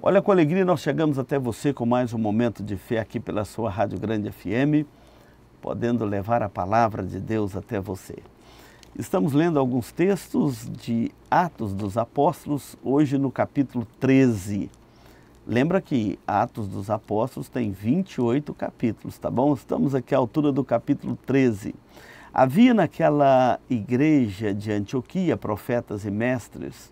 Olha, com alegria nós chegamos até você com mais um momento de fé aqui pela sua Rádio Grande FM, podendo levar a palavra de Deus até você. Estamos lendo alguns textos de Atos dos Apóstolos, hoje no capítulo 13. Lembra que Atos dos Apóstolos tem 28 capítulos, tá bom? Estamos aqui à altura do capítulo 13. Havia naquela igreja de Antioquia profetas e mestres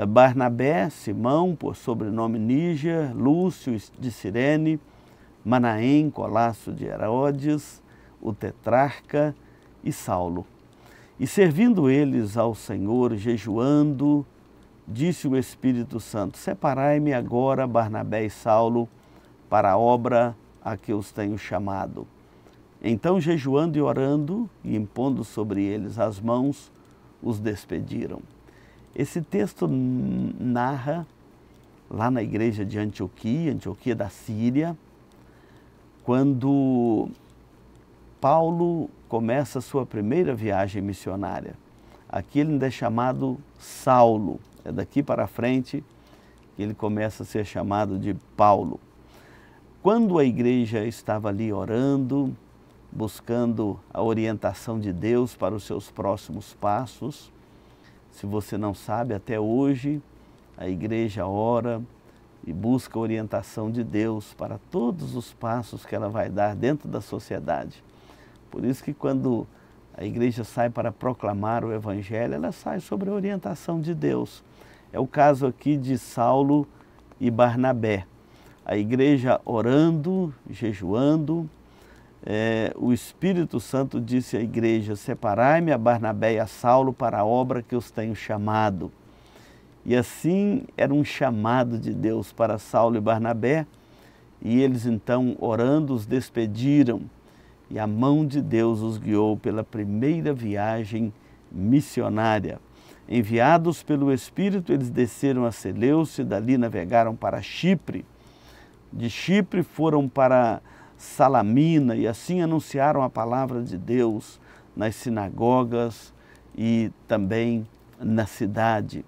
eh, Barnabé, Simão, por sobrenome Níger, Lúcio de Cirene, Manaém, Colasso de Herodes, o tetrarca e Saulo. E servindo eles ao Senhor, jejuando, disse o Espírito Santo: Separai-me agora, Barnabé e Saulo, para a obra a que os tenho chamado. Então, jejuando e orando, e impondo sobre eles as mãos, os despediram. Esse texto narra lá na igreja de Antioquia, Antioquia da Síria, quando Paulo começa a sua primeira viagem missionária. Aqui ele ainda é chamado Saulo, é daqui para frente que ele começa a ser chamado de Paulo. Quando a igreja estava ali orando, buscando a orientação de Deus para os seus próximos passos, se você não sabe, até hoje a igreja ora e busca a orientação de Deus para todos os passos que ela vai dar dentro da sociedade. Por isso que quando a igreja sai para proclamar o evangelho, ela sai sobre a orientação de Deus. É o caso aqui de Saulo e Barnabé. A igreja orando, jejuando, é, o Espírito Santo disse à igreja: Separai-me a Barnabé e a Saulo para a obra que os tenho chamado. E assim era um chamado de Deus para Saulo e Barnabé, e eles então, orando, os despediram, e a mão de Deus os guiou pela primeira viagem missionária. Enviados pelo Espírito, eles desceram a Seleucia e dali navegaram para Chipre. De Chipre foram para Salamina, e assim anunciaram a palavra de Deus nas sinagogas e também na cidade.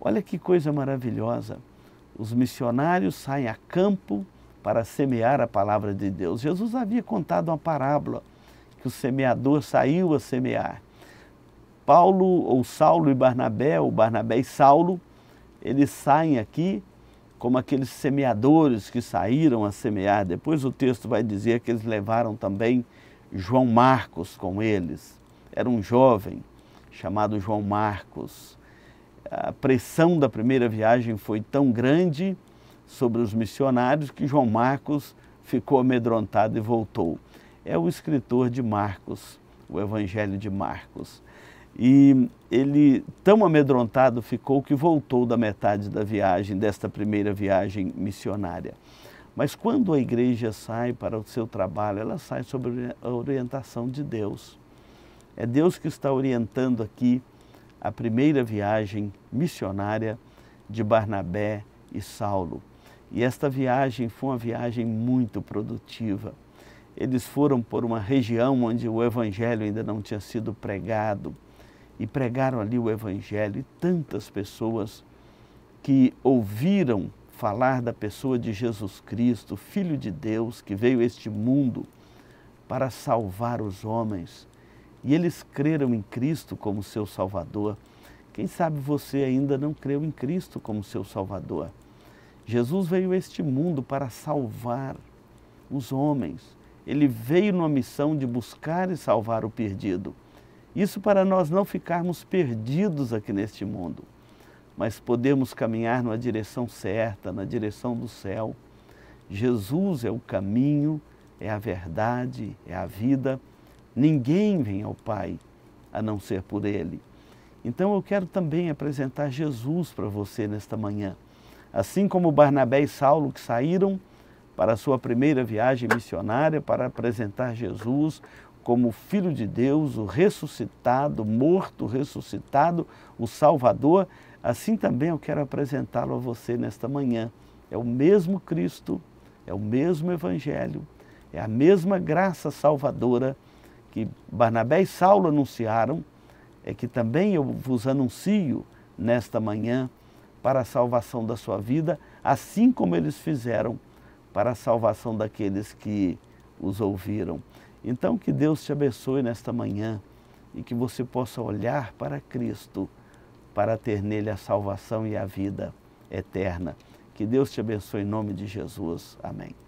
Olha que coisa maravilhosa! Os missionários saem a campo para semear a palavra de Deus. Jesus havia contado uma parábola que o semeador saiu a semear. Paulo ou Saulo e Barnabé, ou Barnabé e Saulo, eles saem aqui como aqueles semeadores que saíram a semear. Depois o texto vai dizer que eles levaram também João Marcos com eles. Era um jovem chamado João Marcos. A pressão da primeira viagem foi tão grande sobre os missionários que João Marcos ficou amedrontado e voltou. É o escritor de Marcos, o Evangelho de Marcos e ele tão amedrontado ficou que voltou da metade da viagem, desta primeira viagem missionária. Mas quando a igreja sai para o seu trabalho, ela sai sob a orientação de Deus. É Deus que está orientando aqui a primeira viagem missionária de Barnabé e Saulo. E esta viagem foi uma viagem muito produtiva. Eles foram por uma região onde o evangelho ainda não tinha sido pregado e pregaram ali o Evangelho. E tantas pessoas que ouviram falar da pessoa de Jesus Cristo, Filho de Deus, que veio a este mundo para salvar os homens. E eles creram em Cristo como seu Salvador. Quem sabe você ainda não creu em Cristo como seu Salvador? Jesus veio a este mundo para salvar os homens. Ele veio numa missão de buscar e salvar o perdido. Isso para nós não ficarmos perdidos aqui neste mundo, mas podemos caminhar na direção certa, na direção do céu. Jesus é o caminho, é a verdade, é a vida. Ninguém vem ao Pai a não ser por Ele. Então eu quero também apresentar Jesus para você nesta manhã. Assim como Barnabé e Saulo que saíram para a sua primeira viagem missionária para apresentar Jesus, como Filho de Deus, o ressuscitado, morto, ressuscitado, o Salvador, assim também eu quero apresentá-lo a você nesta manhã. É o mesmo Cristo, é o mesmo Evangelho, é a mesma graça salvadora que Barnabé e Saulo anunciaram, é que também eu vos anuncio nesta manhã para a salvação da sua vida, assim como eles fizeram para a salvação daqueles que os ouviram. Então, que Deus te abençoe nesta manhã e que você possa olhar para Cristo para ter nele a salvação e a vida eterna. Que Deus te abençoe em nome de Jesus. Amém.